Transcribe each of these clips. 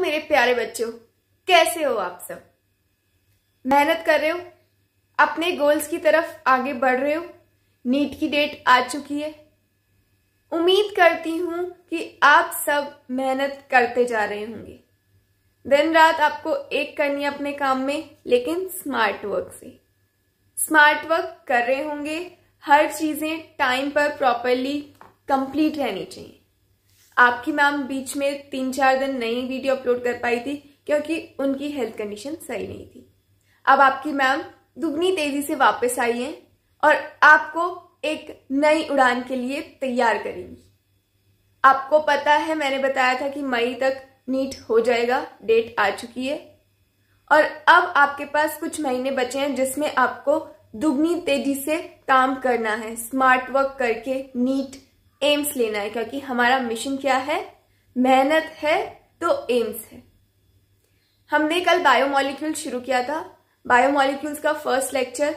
मेरे प्यारे बच्चों कैसे हो आप सब मेहनत कर रहे हो अपने गोल्स की तरफ आगे बढ़ रहे हो नीट की डेट आ चुकी है उम्मीद करती हूं कि आप सब मेहनत करते जा रहे होंगे दिन रात आपको एक करनी है अपने काम में लेकिन स्मार्ट वर्क से स्मार्ट वर्क कर रहे होंगे हर चीज़ें टाइम पर प्रॉपरली कंप्लीट रहनी चाहिए आपकी मैम बीच में तीन चार दिन नई वीडियो अपलोड कर पाई थी क्योंकि उनकी हेल्थ कंडीशन सही नहीं थी अब आपकी मैम दुगनी तेजी से वापस आई हैं और आपको एक नई उड़ान के लिए तैयार करेंगी आपको पता है मैंने बताया था कि मई तक नीट हो जाएगा डेट आ चुकी है और अब आपके पास कुछ महीने बचे हैं जिसमें आपको दुगनी तेजी से काम करना है स्मार्ट वर्क करके नीट एम्स लेना है क्योंकि हमारा मिशन क्या है मेहनत है तो एम्स है हमने कल बायोमोलिक्यूल शुरू किया था बायोमोलिक्यूल्स का फर्स्ट लेक्चर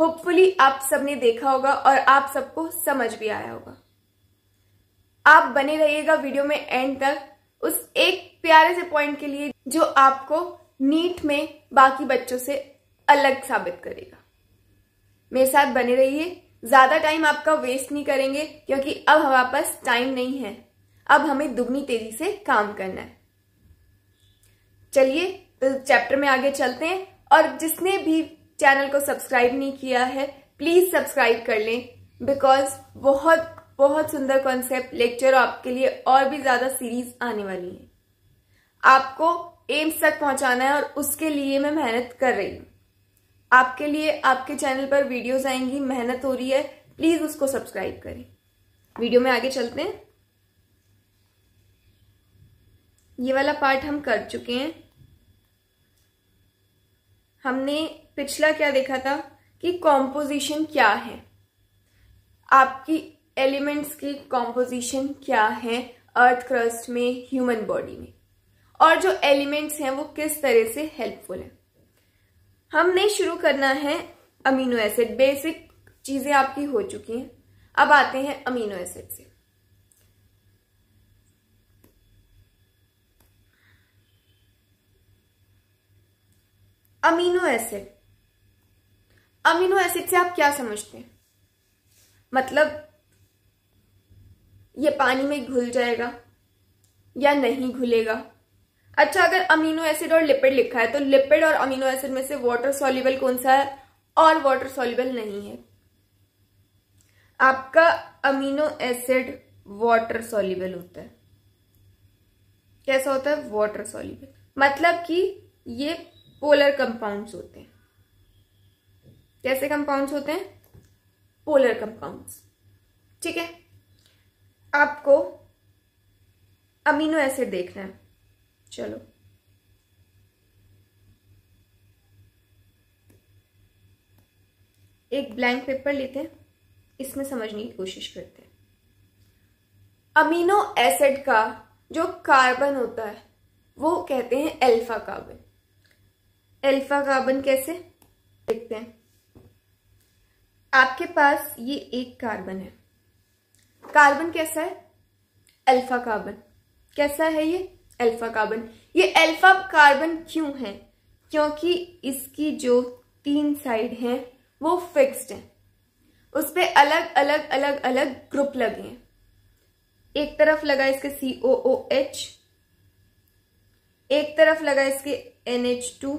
होपफुली आप सबने देखा होगा और आप सबको समझ भी आया होगा आप बने रहिएगा वीडियो में एंड तक उस एक प्यारे से पॉइंट के लिए जो आपको नीट में बाकी बच्चों से अलग साबित करेगा मेरे साथ बने रहिए ज्यादा टाइम आपका वेस्ट नहीं करेंगे क्योंकि अब हमारे पास टाइम नहीं है अब हमें दुगनी तेजी से काम करना है चलिए तो चैप्टर में आगे चलते हैं और जिसने भी चैनल को सब्सक्राइब नहीं किया है प्लीज सब्सक्राइब कर लें बिकॉज बहुत बहुत सुंदर कॉन्सेप्ट लेक्चर आपके लिए और भी ज्यादा सीरीज आने वाली है आपको एम्स तक पहुंचाना है और उसके लिए मैं मेहनत कर रही हूं आपके लिए आपके चैनल पर वीडियोस आएंगी मेहनत हो रही है प्लीज उसको सब्सक्राइब करें वीडियो में आगे चलते हैं ये वाला पार्ट हम कर चुके हैं हमने पिछला क्या देखा था कि कॉम्पोजिशन क्या है आपकी एलिमेंट्स की कॉम्पोजिशन क्या है अर्थ क्रस्ट में ह्यूमन बॉडी में और जो एलिमेंट्स हैं वो किस तरह से हेल्पफुल हैं हमने शुरू करना है अमीनो एसिड बेसिक चीजें आपकी हो चुकी हैं अब आते हैं अमीनो एसिड से अमीनो एसिड अमीनो एसिड से आप क्या समझते हैं मतलब ये पानी में घुल जाएगा या नहीं घुलेगा अच्छा अगर अमीनो एसिड और लिपिड लिखा है तो लिपिड और अमीनो एसिड में से वाटर सॉल्यूबल कौन सा है और वाटर सॉल्यूबल नहीं है आपका अमीनो एसिड वाटर सॉल्यूबल होता है कैसा होता है वाटर सॉल्यूबल मतलब कि ये पोलर कंपाउंड्स होते हैं कैसे कंपाउंड्स होते हैं पोलर कंपाउंड्स ठीक है आपको अमीनो एसिड देखना है चलो एक ब्लैंक पेपर लेते हैं इसमें समझने की कोशिश करते हैं अमीनो एसिड का जो कार्बन होता है वो कहते हैं अल्फा कार्बन अल्फा कार्बन कैसे देखते हैं आपके पास ये एक कार्बन है कार्बन कैसा है अल्फा कार्बन कैसा है ये अल्फा कार्बन ये अल्फा कार्बन क्यों है क्योंकि इसकी जो तीन साइड हैं वो फिक्स्ड हैं उस पर अलग अलग अलग अलग ग्रुप लगे हैं एक तरफ लगा इसके सी ओ ओ एच एक तरफ लगा इसके एन एच टू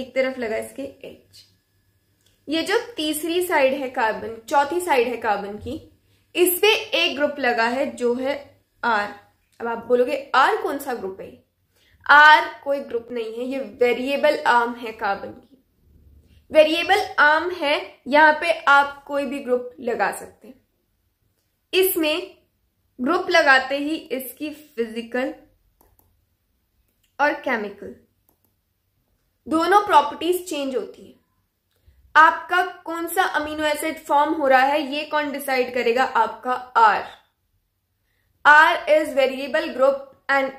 एक तरफ लगा इसके एच ये जो तीसरी साइड है कार्बन चौथी साइड है कार्बन की इस पे एक ग्रुप लगा है जो है आर अब आप बोलोगे आर कौन सा ग्रुप है आर कोई ग्रुप नहीं है ये वेरिएबल आर्म है कार्बन की वेरिएबल आर्म है यहां पे आप कोई भी ग्रुप लगा सकते हैं इसमें ग्रुप लगाते ही इसकी फिजिकल और केमिकल दोनों प्रॉपर्टीज चेंज होती है आपका कौन सा अमीनो एसिड फॉर्म हो रहा है ये कौन डिसाइड करेगा आपका R R is variable group and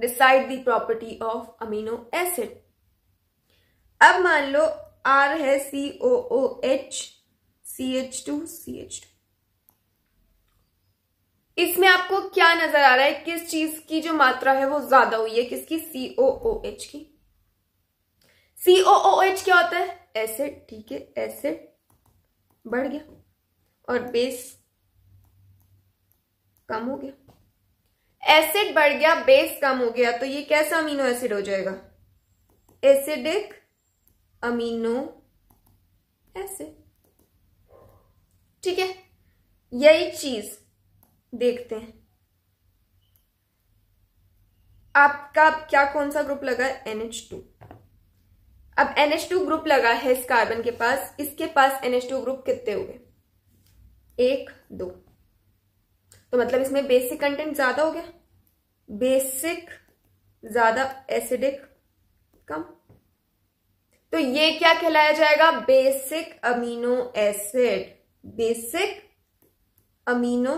decide the property of amino acid. अब मान लो R है C O O C H two C H two इसमें आपको क्या नजर आ रहा है किस चीज की जो मात्रा है वो ज्यादा हुई है किसकी सी ओ एच की सी क्या होता है एसिड ठीक है एसिड बढ़ गया और बेस कम हो गया एसिड बढ़ गया बेस कम हो गया तो ये कैसा अमीनो एसिड हो जाएगा एसिडिक अमीनो एसिड ठीक है यही चीज देखते हैं आपका क्या कौन सा ग्रुप लगा NH2 अब NH2 ग्रुप लगा है इस कार्बन के पास इसके पास NH2 ग्रुप कितने हो गए एक दो तो मतलब इसमें बेसिक कंटेंट ज्यादा हो गया बेसिक ज्यादा एसिडिक कम तो ये क्या कहलाया जाएगा basic amino acid basic amino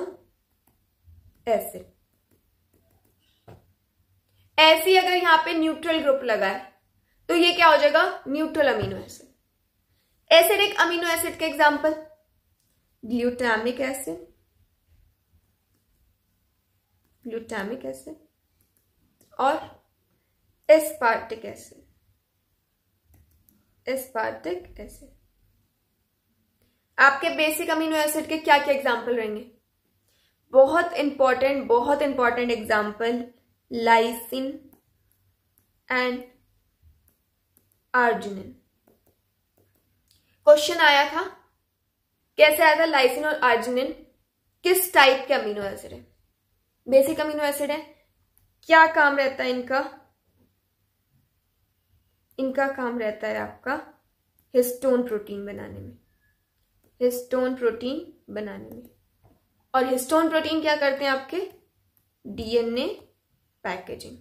acid ऐसी अगर यहां पे न्यूट्रल ग्रुप लगाए तो ये क्या हो जाएगा neutral amino acid acidic amino acid का example glutamic acid glutamic acid और एस्पार्टिक एसिड एस्पार्टिक एसिड आपके बेसिक अमीनो एसिड के क्या क्या एग्जाम्पल रहेंगे बहुत इंपॉर्टेंट बहुत important example lysine and arginine question आया था कैसे आया था लाइसिन और आर्जिनिन किस टाइप के अमीनो एसिड है बेसिक अमीनो एसिड है क्या काम रहता है इनका इनका काम रहता है आपका हिस्टोन प्रोटीन बनाने में हिस्टोन प्रोटीन बनाने में और हिस्टोन प्रोटीन क्या करते हैं आपके डीएनए पैकेजिंग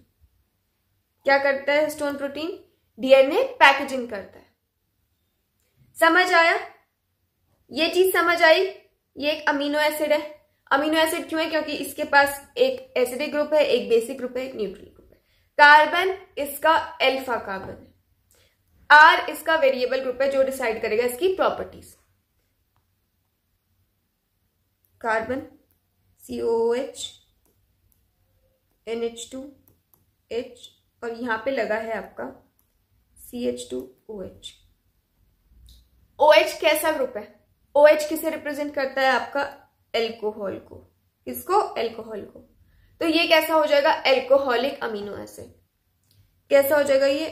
क्या करता है हिस्टोन प्रोटीन डीएनए पैकेजिंग करता है समझ आया ये चीज समझ आई ये एक अमीनो एसिड है अमीनो एसिड क्यों है क्योंकि इसके पास एक एसिडिक ग्रुप है एक बेसिक ग्रुप है एक न्यूट्रल ग्रुप है कार्बन इसका एल्फा कार्बन है आर इसका वेरिएबल ग्रुप है जो डिसाइड करेगा इसकी properties carbon C O H N H two H और यहां पे लगा है आपका C H two O H O H कैसा ग्रुप है ओ एच किसे रिप्रेजेंट करता है आपका एल्कोहल को किसको एल्कोहल को तो ये कैसा हो जाएगा एल्कोहलिक अमीनो एसिड कैसा हो जाएगा ये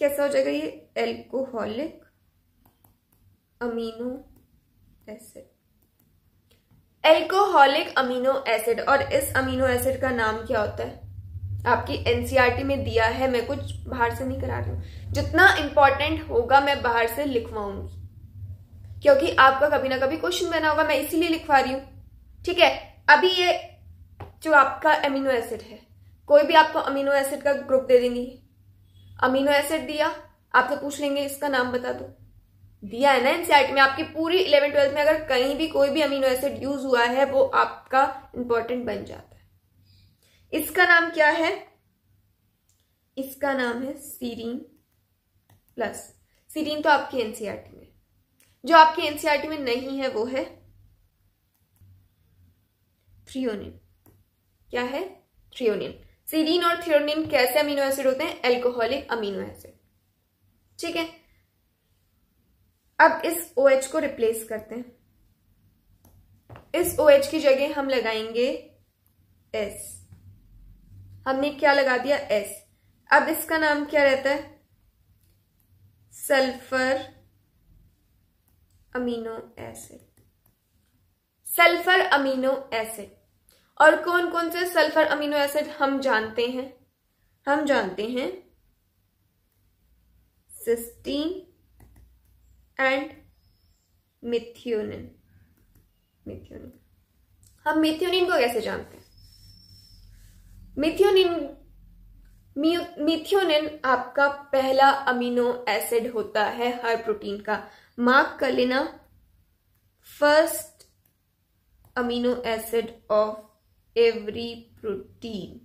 कैसा हो जाएगा ये alcoholic amino acid alcoholic amino acid और इस अमीनो एसिड का नाम क्या होता है आपकी एनसीईआरटी e में दिया है मैं कुछ बाहर से नहीं करा रही हूं जितना इंपॉर्टेंट होगा मैं बाहर से लिखवाऊंगी क्योंकि आपका कभी ना कभी क्वेश्चन बना होगा मैं इसीलिए लिखवा रही हूं ठीक है अभी ये जो आपका अमीनो एसिड है कोई भी आपको अमीनो एसिड का ग्रुप दे देंगी अमीनो एसिड दिया आपसे पूछ लेंगे इसका नाम बता दो दिया है ना एनसीआरटी में आपकी पूरी इलेवन ट्वेल्थ में अगर कहीं भी कोई भी अमीनो एसिड यूज हुआ है वो आपका इंपॉर्टेंट बन जाता है इसका नाम क्या है इसका नाम है सीरीन प्लस सीरीन तो आपकी एनसीआरटी e में जो आपके एनसीआरटी e में नहीं है वो है थ्रियोनिन क्या है थ्रियोनिन सीरीन और थ्रियोनिन कैसे अमीनो एसिड होते हैं एल्कोहलिक अमीनो एसिड ठीक है अब इस ओ OH को रिप्लेस करते हैं इस ओ OH की जगह हम लगाएंगे एस हमने क्या लगा दिया एस अब इसका नाम क्या रहता है sulphur amino acid sulphur amino acid और कौन कौन से सल्फर अमीनो एसिड हम जानते हैं हम जानते हैं सिस्टीन एंड मिथ्योनिन मिथ्योनिन हम मिथ्योनिन को कैसे जानते हैं मिथ्योनिन मिथ्योनिन आपका पहला अमीनो एसिड होता है हर प्रोटीन का मार्क कर लेना first amino acid of every protein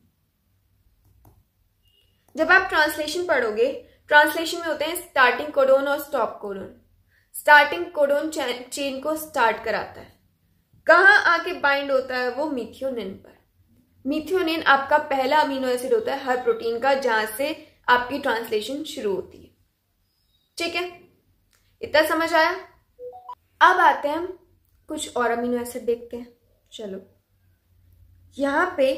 जब आप ट्रांसलेशन पढ़ोगे ट्रांसलेशन में होते हैं स्टार्टिंग कोडोन और stop codon starting codon chain को स्टार्ट कराता है कहां आके बाइंड होता है वो मिथ्योनिन पर मिथ्योनिन आपका पहला अमीनो एसिड होता है हर प्रोटीन का जहां से आपकी ट्रांसलेशन शुरू होती है ठीक है इतना समझ आया अब आते हैं हम कुछ और अमीनो एसिड देखते हैं चलो यहाँ पे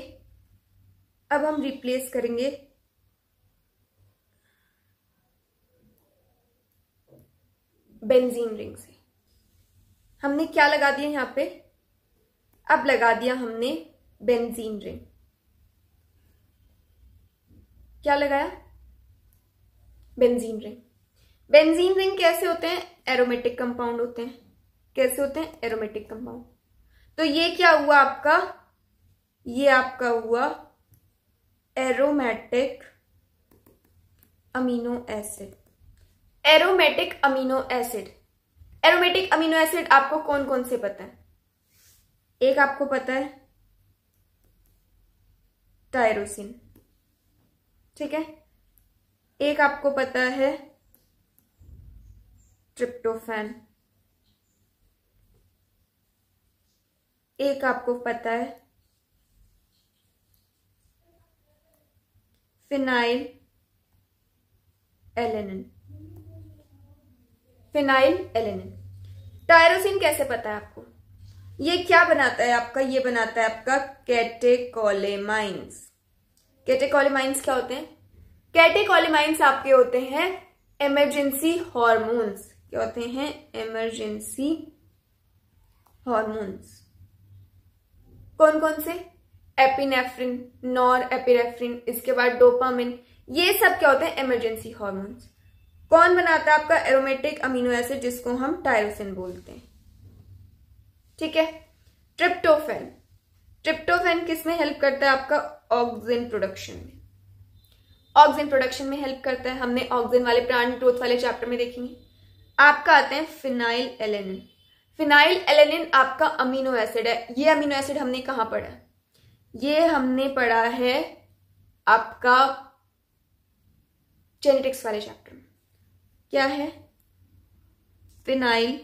अब हम रिप्लेस करेंगे बेंजीन रिंग से हमने क्या लगा दिया यहाँ पे अब लगा दिया हमने बेंजीन रिंग क्या लगाया बेंजीन रिंग बेंजीन रिंग कैसे होते हैं एरोमेटिक कंपाउंड होते हैं कैसे होते हैं एरोमेटिक कंपाउंड तो ये क्या हुआ आपका ये आपका हुआ aromatic amino acid aromatic amino acid aromatic amino acid आपको कौन कौन से पता है एक आपको पता है टायरोसिन ठीक है एक आपको पता है ट्रिप्टोफैन एक आपको पता है phenylalanine phenylalanine tyrosine कैसे पता है आपको ये क्या बनाता है आपका ये बनाता है आपका कैटेकोलेमाइंस कैटेकोलेमाइंस क्या होते हैं कैटेकोलेमाइंस आपके होते हैं इमरजेंसी हॉर्मोन्स क्या होते हैं इमरजेंसी हॉर्मोन्स कौन कौन से एपिनेफ्रिन नॉर एपिनेफ्रिन इसके बाद डोपामिन ये सब क्या होते हैं इमरजेंसी हॉर्मोन्स कौन बनाता है आपका एरोमेटिक अमीनो एसिड जिसको हम टायरोसिन बोलते हैं ठीक है ट्रिप्टोफेन ट्रिप्टोफेन किस में हेल्प करता है आपका ऑक्सीजन प्रोडक्शन में ऑक्सीजन प्रोडक्शन में हेल्प करता है हमने ऑक्सीजन वाले प्लांट ग्रोथ वाले चैप्टर में देखेंगे आपका आते हैं फिनाइल एलेनिन फिनाइल एलेनिन आपका अमीनो एसिड है ये अमीनो एसिड हमने कहाँ पढ़ा ये हमने पढ़ा है आपका जेनेटिक्स वाले चैप्टर में क्या है 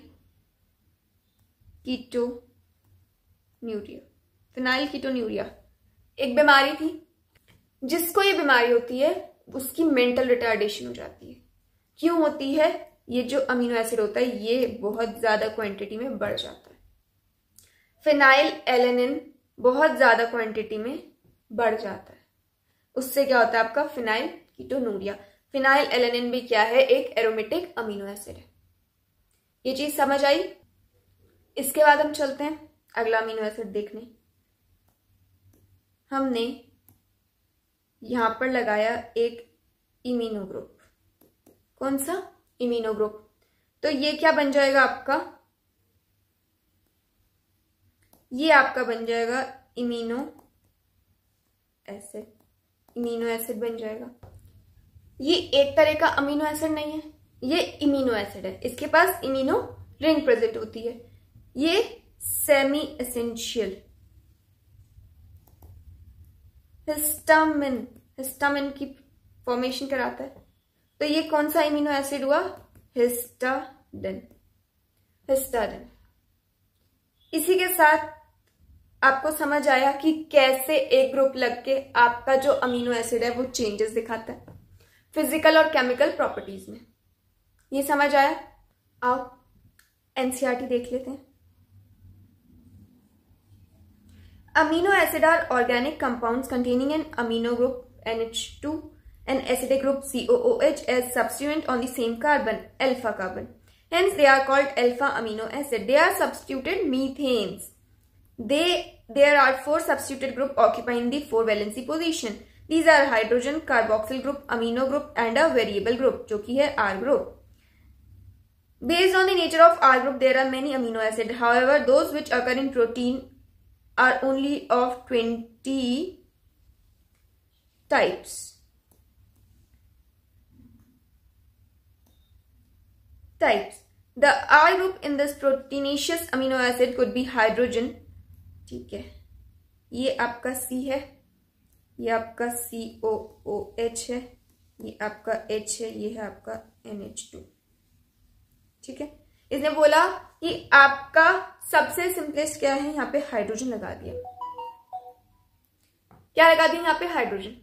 phenylketonuria phenylketonuria एक बीमारी थी जिसको ये बीमारी होती है उसकी मेंटल रिटार्डेशन हो जाती है क्यों होती है ये जो अमीनो एसिड होता है ये बहुत ज़्यादा क्वांटिटी में बढ़ जाता है फिनाइल एलेनिन बहुत ज़्यादा क्वांटिटी में बढ़ जाता है उससे क्या होता है आपका फिनाइल कीटोनूरिया फिनाइल एलेनिन भी क्या है एक एरोमेटिक अमीनो एसिड है ये चीज़ समझ आई इसके बाद हम चलते हैं अगला अमीनो एसिड देखने हमने यहां पर लगाया एक इमीनो ग्रुप कौन सा इमीनो ग्रुप तो ये क्या बन जाएगा आपका ये आपका बन जाएगा इमीनो एसिड इमीनो एसिड बन जाएगा ये एक तरह का अमीनो एसिड नहीं है ये इमीनो एसिड है इसके पास इमीनो रिंग प्रेजेंट होती है ये सेमी एसेंशियल हिस्टामिन हिस्टामिन की फॉर्मेशन कराता है तो ये कौन सा इम्यूनो एसिड हुआ हिस्टाडन हिस्टाडन इसी के साथ आपको समझ आया कि कैसे एक ग्रुप लग के आपका जो अमीनो एसिड है वो चेंजेस दिखाता है फिजिकल और केमिकल प्रॉपर्टीज में ये समझ आया आओ एनसीआरटी e देख लेते हैं Amino acid are organic compounds containing an amino group NH2 and acidic group COOH as substituent on the same carbon, alpha carbon. Hence, they are called alpha amino acid. They are substituted methanes. They, there are four substituted group occupying the four valency position. These are hydrogen, carboxyl group, amino group and a variable group, which is R group. Based on the nature of R group, there are many amino acids. However, those which occur in protein are only of 20 types. Types. The I group in this proteinaceous amino acid could be hydrogen. ठीक है ये आपका C है ये आपका सी O O H है ये आपका H है ये है आपका एन एच टू ठीक है इसने बोला कि आपका सबसे सिंपलेस्ट क्या है यहाँ पे हाइड्रोजन लगा दिया क्या लगा दिया यहाँ पे हाइड्रोजन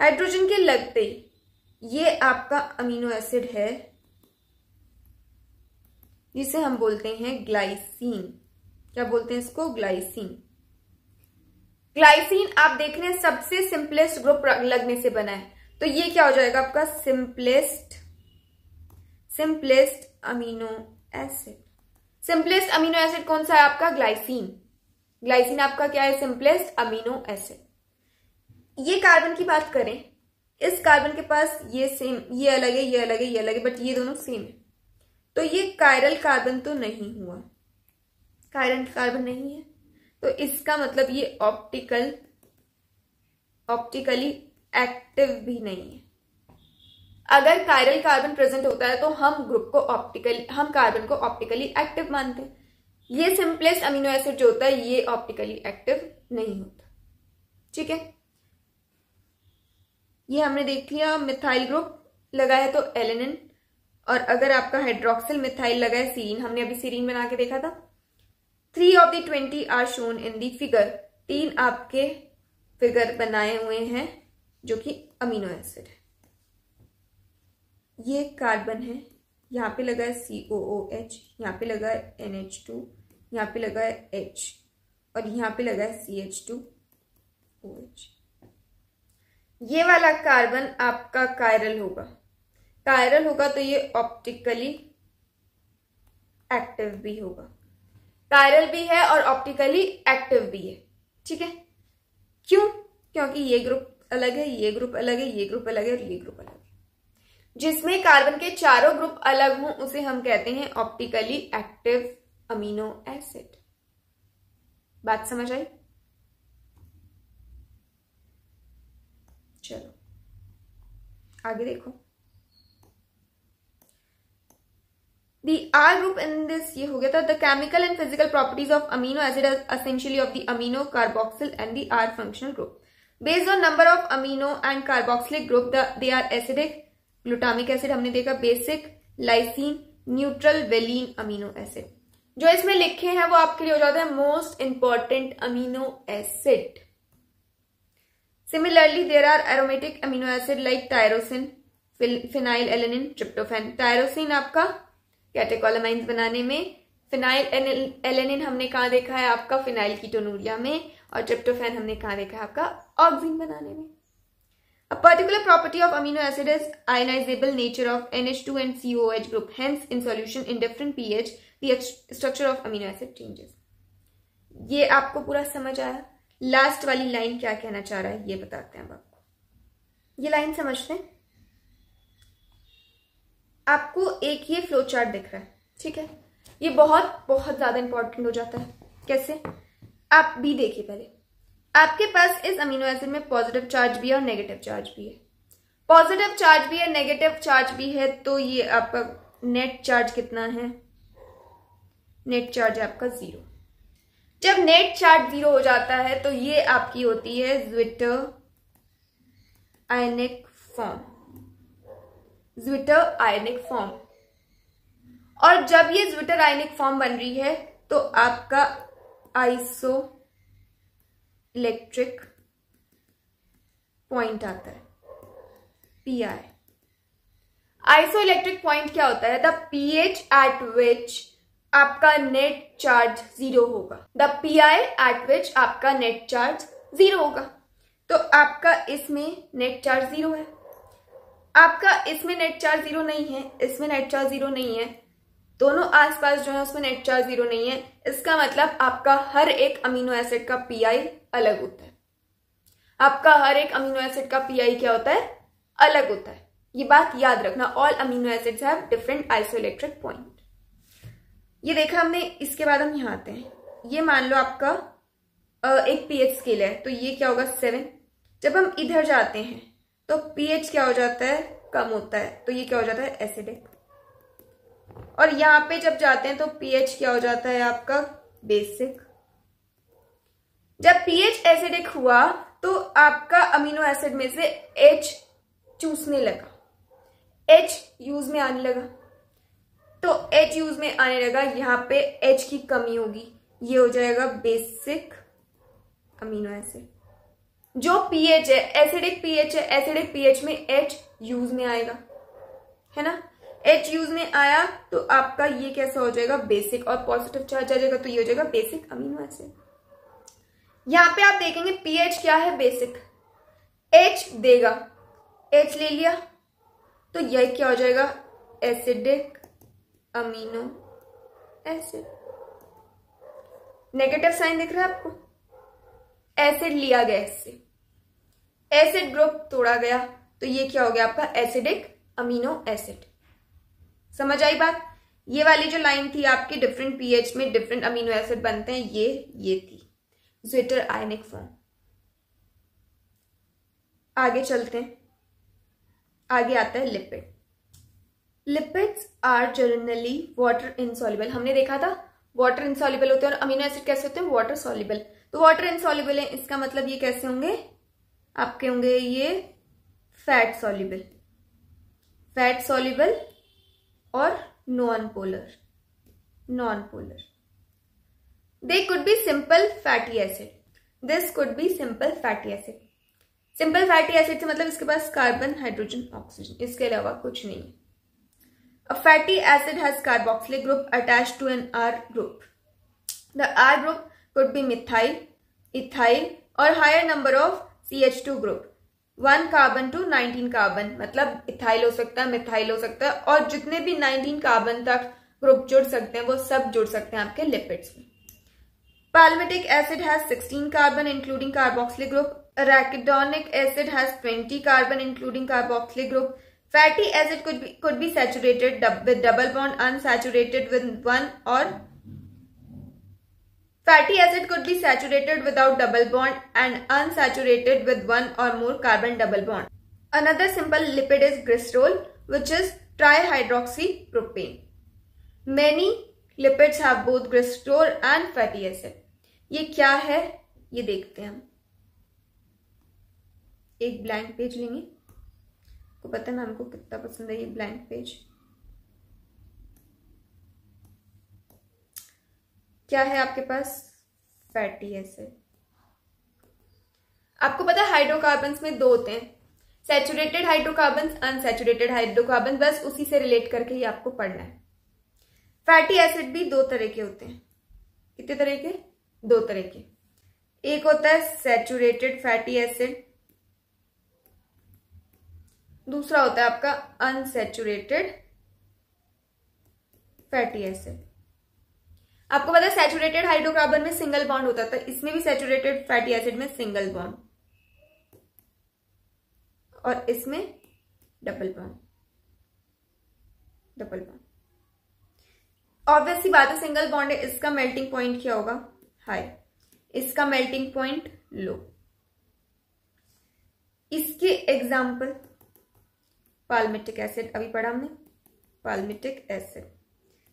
हाइड्रोजन के लगते ही ये आपका अमीनो एसिड है जिसे हम बोलते हैं ग्लाइसिन क्या बोलते हैं इसको ग्लाइसिन ग्लाइसिन आप देख रहे हैं सबसे सिंपलेस्ट ग्रुप लगने से बना है तो ये क्या हो जाएगा आपका simplest simplest amino acid simplest amino acid कौन सा है आपका ग्लाइसिन ग्लाइसिन आपका क्या है सिंपलेस्ट अमीनो एसिड ये कार्बन की बात करें इस कार्बन के पास ये सेम ये अलग है ये अलग है ये अलग है बट ये दोनों सेम है तो ये कायरल कार्बन तो नहीं हुआ कायरल कार्बन नहीं है तो इसका मतलब ये ऑप्टिकल ऑप्टिकली एक्टिव भी नहीं है अगर कायरल कार्बन प्रेजेंट होता है तो हम ग्रुप को ऑप्टिकली हम कार्बन को ऑप्टिकली एक्टिव मानते हैं ये सिंपलेस्ट अमीनो एसिड जो होता है ये ऑप्टिकली एक्टिव नहीं होता ठीक है ये हमने देख लिया मिथाइल ग्रुप लगा है तो एलेनिन और अगर आपका हाइड्रोक्सिल मिथाइल लगा है सीरीन हमने अभी सीरीन बना के देखा था three of the twenty are shown in the figure तीन आपके फिगर बनाए हुए हैं जो कि अमीनो एसिड है ये कार्बन है यहाँ पे लगा है सी ओ ओ एच यहाँ पे लगा है एन एच टू यहाँ पे लगा है एच और यहाँ पे लगा है C H two O H ये वाला कार्बन आपका कायरल होगा कायरल होगा तो ये ऑप्टिकली एक्टिव भी होगा कायरल भी है और ऑप्टिकली एक्टिव भी है ठीक है क्यों क्योंकि ये ग्रुप अलग है ये ग्रुप अलग है ये ग्रुप अलग है और ये ग्रुप अलग है जिसमें कार्बन के चारों ग्रुप अलग हों उसे हम कहते हैं ऑप्टिकली एक्टिव अमीनो एसिड बात समझ आई चलो आगे देखो the r group in this ये हो गया था the chemical and physical properties of amino acid are essentially of the amino carboxyl and the r functional group based on number of amino and carboxylic group the, they are acidic glutamic acid हमने देखा basic lysine neutral valine amino acid जो इसमें लिखे हैं वो आपके लिए हो जाते हैं most important amino acid similarly there are aromatic amino acid like tyrosine phenylalanine tryptophan tyrosine आपका कैटेकोलामाइंस बनाने में फिनाइल एलेनिन हमने कहा देखा है आपका फिनाइल कीटोनूरिया में और ट्रिप्टोफेन हमने कहा देखा है आपका ऑक्सिन बनाने में A particular property of amino acid is ionizable nature of NH2 and COOH group. Hence, in solution in different pH, the structure of amino acid changes. ये आपको पूरा समझ आया Last वाली line क्या कहना चाह रहा है ये बताते हैं अब आपको ये line समझते हैं आपको एक ये फ्लो चार्ट दिख रहा है ठीक है ये बहुत बहुत ज्यादा important हो जाता है कैसे आप भी देखिए पहले आपके पास इस अमीनो एसिड में पॉजिटिव चार्ज भी है और नेगेटिव चार्ज भी है पॉजिटिव चार्ज भी है नेगेटिव चार्ज भी है तो ये आपका नेट चार्ज कितना है नेट चार्ज आपका जीरो जब नेट चार्ज जीरो हो जाता है तो ये आपकी होती है zwitterionic form zwitterionic form और जब ये ज्विटर आयनिक फॉर्म बन रही है तो आपका आइसो इलेक्ट्रिक पॉइंट आता है P I isoelectric point क्या होता है द पीएच एट विच आपका नेट चार्ज जीरो होगा the P I at which आपका नेट चार्ज जीरो होगा तो आपका इसमें नेट चार्ज जीरो है आपका इसमें नेट चार्ज जीरो नहीं है इसमें नेट चार्ज जीरो नहीं है दोनों आसपास जो है उसमें नेट चार्ज जीरो नहीं है इसका मतलब आपका हर एक अमीनो एसिड का पीआई अलग होता है आपका हर एक अमीनो एसिड का पीआई क्या होता है अलग होता है ये बात याद रखना all amino acids have different isolated point ये देखा हमने इसके बाद हम यहां आते हैं ये मान लो आपका एक पीएच स्केल है तो ये क्या होगा सेवन जब हम इधर जाते हैं तो पीएच क्या हो जाता है कम होता है तो ये क्या हो जाता है एसिडिक और यहाँ पे जब जाते हैं तो पीएच क्या हो जाता है आपका बेसिक जब पीएच एसिडिक हुआ तो आपका अमीनो एसिड में से एच चूसने लगा एच यूज में आने लगा तो एच यूज में आने लगा यहां पे एच की कमी होगी ये हो जाएगा बेसिक अमीनो एसिड जो पीएच है एसिडिक पीएच है एसिडिक पीएच में एच यूज में आएगा है ना एच यूज में आया तो आपका ये कैसा हो जाएगा बेसिक और पॉजिटिव चार्ज आ जाएगा तो ये हो जाएगा बेसिक अमीनो एसिड यहां पे आप देखेंगे पीएच क्या है बेसिक एच देगा एच ले लिया तो यह क्या हो जाएगा acidic amino acid negative sign दिख रहा है आपको एसिड लिया गया इससे एसिड ग्रुप तोड़ा गया तो ये क्या हो गया आपका एसिडिक अमीनो एसिड समझ आई बात ये वाली जो लाइन थी आपके डिफरेंट पीएच में डिफरेंट अमीनो एसिड बनते हैं ये ये थी ज्विटर आयनिक फॉर्म आगे चलते हैं आगे आता है lipid lipids are generally water insoluble हमने देखा था वाटर इनसॉल्युबल होते हैं और अमीनो एसिड कैसे होते हैं वाटर सॉल्युबल तो वाटर इनसॉल्युबल है इसका मतलब ये कैसे होंगे आपके होंगे ये फैट सॉल्युबल फैट सॉल्युबल और non polar non polar they could be simple fatty acid this could be simple fatty acid simple fatty acid से मतलब इसके पास कार्बन हाइड्रोजन ऑक्सीजन इसके अलावा कुछ नहीं है a fatty acid has carboxylic group attached to an R group the R group could be methyl ethyl और higher number of C H two group one carbon to nineteen carbon मतलब ethyl हो सकता है methyl हो सकता है और जितने भी नाइनटीन कार्बन तक ग्रुप जुड़ सकते हैं वो सब जुड़ सकते हैं आपके लिपिड्स में palmitic acid has sixteen carbon including carboxylic group arachidonic acid has twenty carbon including carboxylic group fatty acid could be could be saturated with double bond unsaturated with one or Fatty acid could be saturated without double bond and unsaturated with one or more carbon double bond. Another simple lipid is glycerol which is trihydroxypropane. Many lipids have both glycerol and fatty acid. ये क्या है ये देखते हैं हम एक blank page लेंगे को पता ना हमको कितना पसंद है ये ब्लैंक पेज क्या है आपके पास फैटी एसिड आपको पता है हाइड्रोकार्बन में दो होते हैं सेचुरेटेड हाइड्रोकार्बन अनसेचुरेटेड हाइड्रोकार्बन बस उसी से रिलेट करके ही आपको पढ़ना है फैटी एसिड भी दो तरह के होते हैं कितने तरह के दो तरह के एक होता है सेचुरेटेड फैटी एसिड दूसरा होता है आपका अनसेचुरेटेड फैटी एसिड आपको पता है सैचुरेटेड हाइड्रोकार्बन में सिंगल बॉन्ड होता था तो इसमें भी सैचुरेटेड फैटी एसिड में सिंगल बॉन्ड और इसमें double bond double bond obviously बात है सिंगल बॉन्ड है इसका मेल्टिंग पॉइंट क्या होगा हाई इसका मेल्टिंग पॉइंट लो इसके एग्जाम्पल पाल्मिटिक एसिड अभी पढ़ा हमने पाल्मिटिक एसिड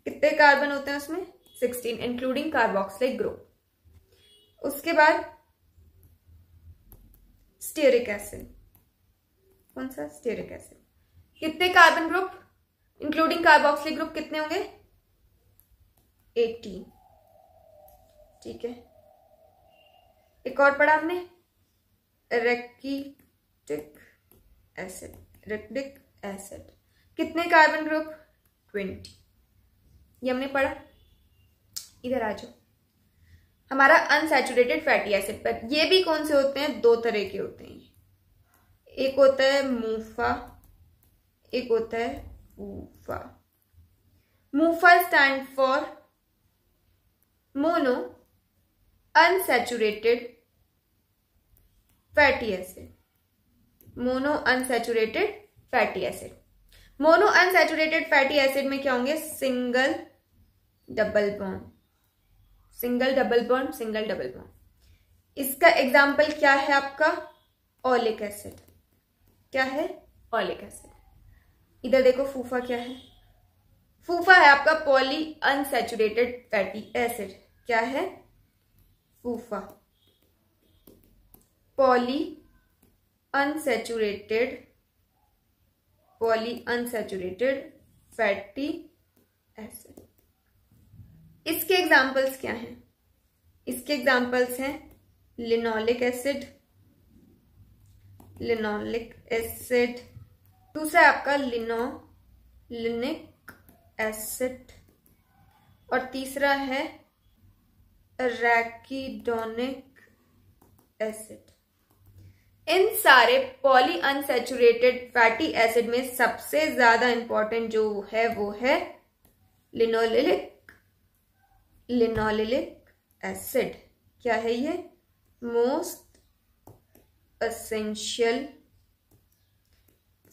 कितने कार्बन होते हैं उसमें सिक्सटीन इंक्लूडिंग कार्बोक्सिलिक ग्रुप उसके बाद स्टेरिक एसिड कौन सा स्टेरिक एसिड कितने carbon group including carboxylic group कितने होंगे एटीन ठीक है एक और पढ़ा हमने रेक्टिक एसिड रेक्टिक एसिड कितने कार्बन ग्रुप ट्वेंटी ये हमने पढ़ा इधर आ जाओ हमारा अनसेचुरेटेड फैटी एसिड पर ये भी कौन से होते हैं दो तरह के होते हैं एक होता है मूफा एक होता है ऊफा MUFA stands for mono unsaturated fatty acid mono unsaturated fatty acid mono unsaturated fatty acid में क्या होंगे single double bond single double bond single double bond इसका एग्जाम्पल क्या है आपका ओलिक एसिड क्या है ओलिक एसिड इधर देखो फूफा क्या है फूफा है आपका पॉली अनसेचुरेटेड फैटी एसिड क्या है PUFA poly unsaturated poly unsaturated fatty acid इसके एग्जाम्पल्स क्या हैं इसके एग्जाम्पल्स हैं लिनोलिक एसिड लिनोलिक एसिड दूसरा आपका लिनो लिनिक एसिड और तीसरा है रैकिडोनिक एसिड इन सारे पॉली अनसेचुरेटेड फैटी एसिड में सबसे ज्यादा इंपॉर्टेंट जो है वो है लिनोलिक लिनोलिक एसिड क्या है ये most essential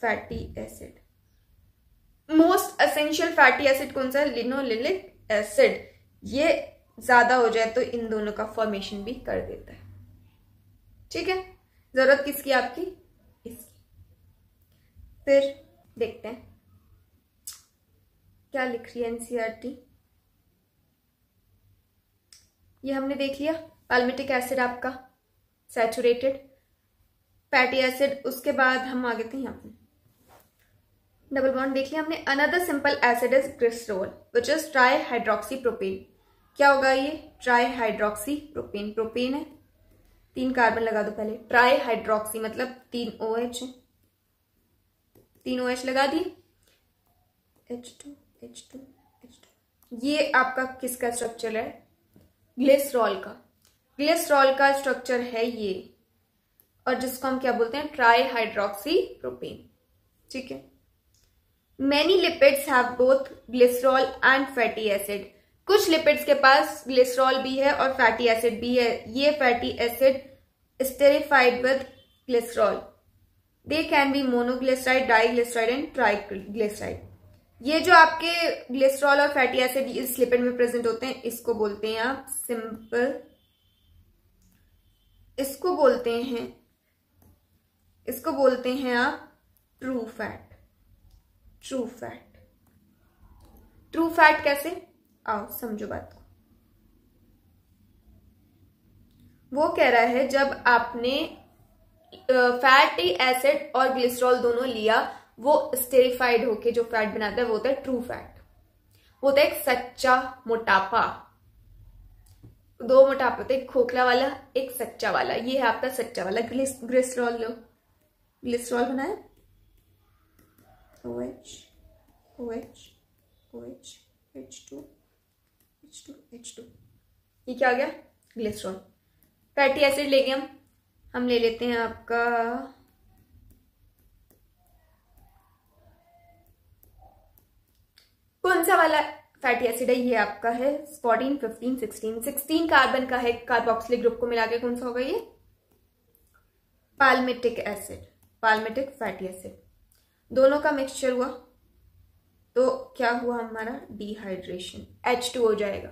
fatty acid most essential fatty acid कौन सा है लिनोलिक एसिड ये ज्यादा हो जाए तो इन दोनों का फॉर्मेशन भी कर देता है ठीक है जरूरत किसकी आपकी इसकी फिर देखते हैं क्या लिख रही है एनसीआरटी ये हमने देख लिया पालमेटिक एसिड आपका सेचुरेटेड फैटी एसिड उसके बाद हम आगे थे यहाँ पे डबल बॉन्ड देख लिया हमने another simple acid is glycerol which is trihydroxy propane क्या होगा ये ट्राई हाइड्रोक्सी प्रोपेन प्रोपेन है तीन कार्बन लगा दो पहले ट्राई हाइड्रोक्सी मतलब तीन ओ एच है तीन ओ एच लगा दी H two H two H two ये आपका किसका स्ट्रक्चर है ग्लेस्ट्रॉल का ग्लिसरॉल का स्ट्रक्चर है ये और जिसको हम क्या बोलते हैं ट्राई हाइड्रोक्सी प्रोपेन ठीक है many lipids have both glycerol and fatty acid कुछ लिपिड्स के पास ग्लेस्ट्रॉल भी है और फैटी एसिड भी है ये fatty acid esterified with glycerol they can be monoglyceride diglyceride and triglyceride ये जो आपके ग्लेस्ट्रॉल और फैटी एसिड इस लिपिड में प्रेजेंट होते हैं इसको बोलते हैं आप सिंपल इसको बोलते हैं इसको बोलते हैं आप true fat true fat true fat कैसे आओ समझो बात को वो कह रहा है जब आपने फैटी एसिड और ग्लिस्ट्रॉल दोनों लिया वो स्टेरिफाइड होके जो फैट बनाता है वो होता है ट्रू फैट होता है एक सच्चा मोटापा दो मोटापे होते खोखला वाला एक सच्चा वाला ये है आपका सच्चा वाला ग्लिस्ट्रॉल लो ग्लिस्ट्रॉल बनाए OH OH OH H2 H2 H2 ये क्या हो गया ग्लिस्ट्रॉल फैटी एसिड लेंगे हम हम ले लेते हैं आपका कौन सा वाला फैटी एसिड है ये आपका है fourteen fifteen sixteen sixteen carbon का है कार्बोक्सिलिक ग्रुप को मिला के कौन सा होगा ये palmitic acid palmitic fatty acid दोनों का मिक्सचर हुआ तो क्या हुआ हमारा डिहाइड्रेशन एच टू हो जाएगा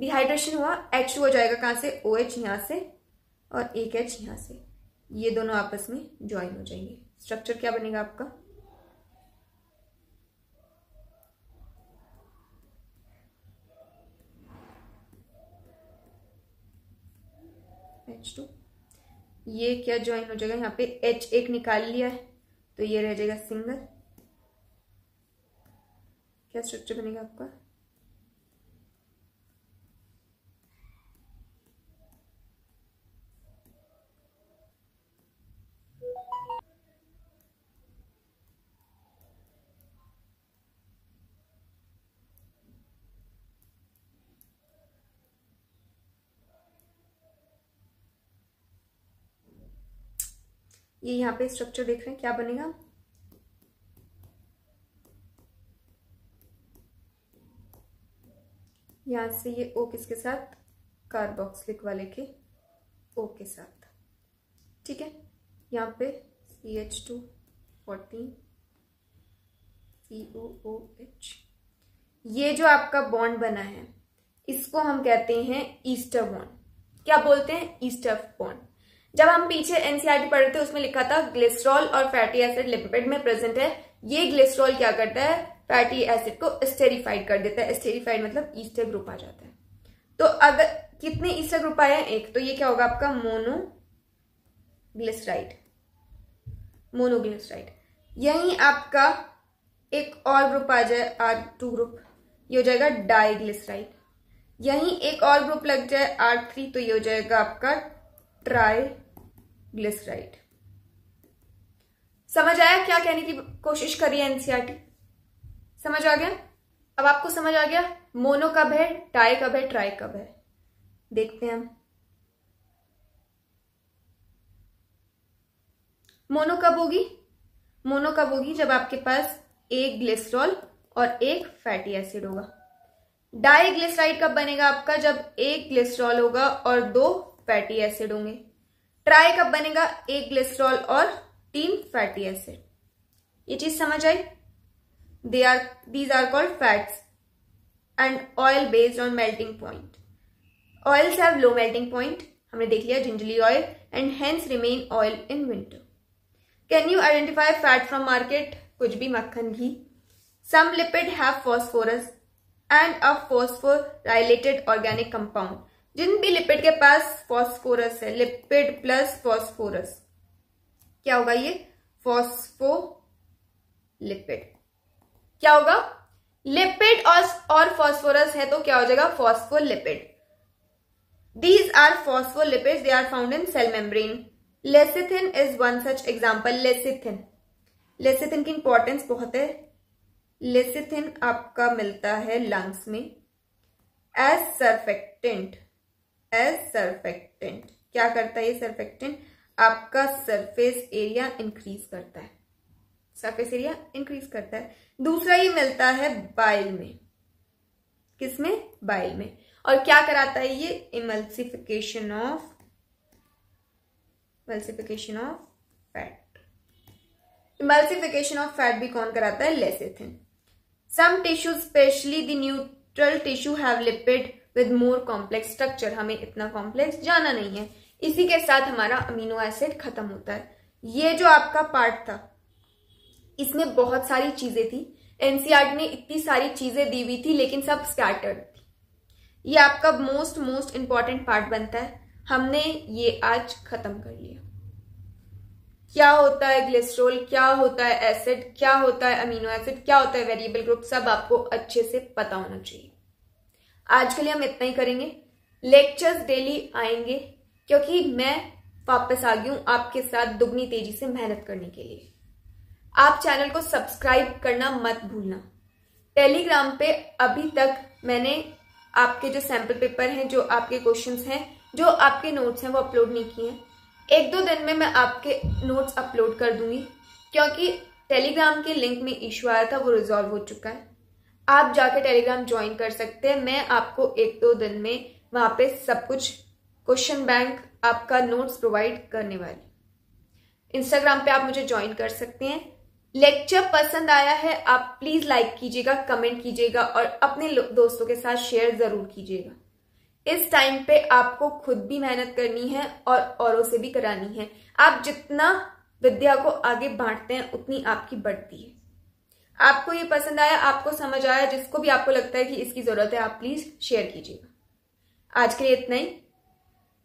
डिहाइड्रेशन हुआ एच टू हो जाएगा कहाँ से ओ एच यहाँ से और एक एच यहाँ से ये दोनों आपस में ज्वाइन हो जाएंगे स्ट्रक्चर क्या बनेगा आपका एच टू ये क्या ज्वाइन हो जाएगा यहाँ पे एच एक निकाल लिया है तो ये रह जाएगा सिंगल क्या स्ट्रक्चर बनेगा आपका ये यहाँ पे स्ट्रक्चर देख रहे हैं क्या बनेगा यहाँ से ये ओ किसके साथ कार्बोक्सिलिक वाले के ओ के साथ ठीक है यहाँ पे C H two fourteen C O O H ये जो आपका बॉन्ड बना है इसको हम कहते हैं ईस्टर बॉन्ड क्या बोलते हैं ईस्टर बॉन्ड जब हम पीछे एनसीईआरटी e पढ़ रहे थे उसमें लिखा था ग्लिस्ट्रॉल और फैटी एसिड लिपिड में प्रेजेंट है ये ग्लिस्ट्रॉल क्या करता है फैटी एसिड को स्टेरिफाइड कर देता है स्टेरिफाइड मतलब ईस्टर ग्रुप आ जाता है तो अगर कितने ईस्टर ग्रुप आए हैं एक तो ये क्या होगा आपका मोनो ग्लिसराइड मोनोग्लिसराइड यही आपका एक और ग्रुप आ जाए आर टू ग्रुप ये हो जाएगा डाइग्लिसराइड यही एक और ग्रुप लग जाए आर थ्री तो ये हो जाएगा आपका ट्राई ग्लिसराइड समझ आया क्या कहने की कोशिश करी है एनसीआरटी e समझ आ गया अब आपको समझ आ गया मोनो कब है टाई कब है ट्राई कब है देखते हैं हम मोनो कब होगी मोनो कब होगी जब आपके पास एक ग्लेस्ट्रॉल और एक फैटी एसिड होगा डाई ग्लिसराइड कब बनेगा आपका जब एक ग्लेस्ट्रॉल होगा और दो फैटी एसिड होंगे ट्राई कब बनेगा एक ग्लेस्ट्रॉल और तीन फैटी एसिड ये चीज समझ आई they are these are called fats and oil based on melting point oils have low melting point हमने देख लिया gingelly oil and hence remain oil in winter can you identify fat from market कुछ भी मक्खन घी some lipid have phosphorus and a phosphorylated organic compound जिन भी lipid के पास फॉस्फोरस है लिपिड प्लस फॉस्फोरस क्या होगा ये फॉस्फो लिपिड क्या होगा लिपिड और फॉस्फोरस है तो क्या हो जाएगा phospholipid these are lipid they are found in cell membrane lecithin is one such example lecithin lecithin की इंपॉर्टेंस बहुत है लेसिथिन आपका मिलता है लंग्स में एज सरफेक्टेंट एज सर्फेक्टेंट क्या करता है ये सर्फेक्टेंट आपका सरफेस एरिया इंक्रीज करता है सरफेस एरिया इंक्रीज करता है दूसरा ये मिलता है बाइल में किसमें बाइल में और क्या कराता है ये emulsification of emulsification of fat emulsification of fat भी कौन कराता है lecithin some tissue specially the neutral tissue have lipid with more complex structure हमें इतना कॉम्प्लेक्स जाना नहीं है इसी के साथ हमारा अमीनो एसिड खत्म होता है ये जो आपका पार्ट था इसमें बहुत सारी चीजें थी एनसीआर ने इतनी सारी चीजें दी हुई थी लेकिन सब स्कैटर्ड थी ये आपका मोस्ट मोस्ट इंपॉर्टेंट पार्ट बनता है हमने ये आज खत्म कर लिया क्या होता है ग्लेस्ट्रोल क्या होता है एसिड क्या होता है अमीनो एसिड क्या होता है वेरिएबल ग्रुप सब आपको अच्छे से पता होना चाहिए आज के लिए हम इतना ही करेंगे लेक्चर्स डेली आएंगे क्योंकि मैं वापस आ गई हूं आपके साथ दुगनी तेजी से मेहनत करने के लिए आप चैनल को सब्सक्राइब करना मत भूलना टेलीग्राम पे अभी तक मैंने आपके जो सैंपल पेपर हैं जो आपके क्वेश्चंस हैं जो आपके नोट्स हैं वो अपलोड नहीं किए हैं एक दो दिन में मैं आपके नोट्स अपलोड कर दूंगी क्योंकि टेलीग्राम के लिंक में इशू आया था वो रिजॉल्व हो चुका है आप जाके टेलीग्राम ज्वाइन कर सकते हैं मैं आपको एक दो दिन में वहां पे सब कुछ क्वेश्चन बैंक आपका नोट्स प्रोवाइड करने वाली इंस्टाग्राम पे आप मुझे ज्वाइन कर सकते हैं लेक्चर पसंद आया है आप प्लीज लाइक कीजिएगा कमेंट कीजिएगा और अपने दोस्तों के साथ शेयर जरूर कीजिएगा इस टाइम पे आपको खुद भी मेहनत करनी है और औरों से भी करानी है आप जितना विद्या को आगे बांटते हैं उतनी आपकी बढ़ती है आपको ये पसंद आया आपको समझ आया जिसको भी आपको लगता है कि इसकी जरूरत है आप प्लीज शेयर कीजिएगा आज के लिए इतना ही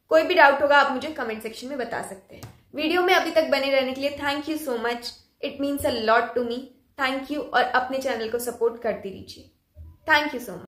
कोई भी डाउट होगा आप मुझे कमेंट सेक्शन में बता सकते हैं वीडियो में अभी तक बने रहने के लिए thank you so much it means a lot to me thank you और अपने चैनल को सपोर्ट करते रहिए थैंक यू सो मच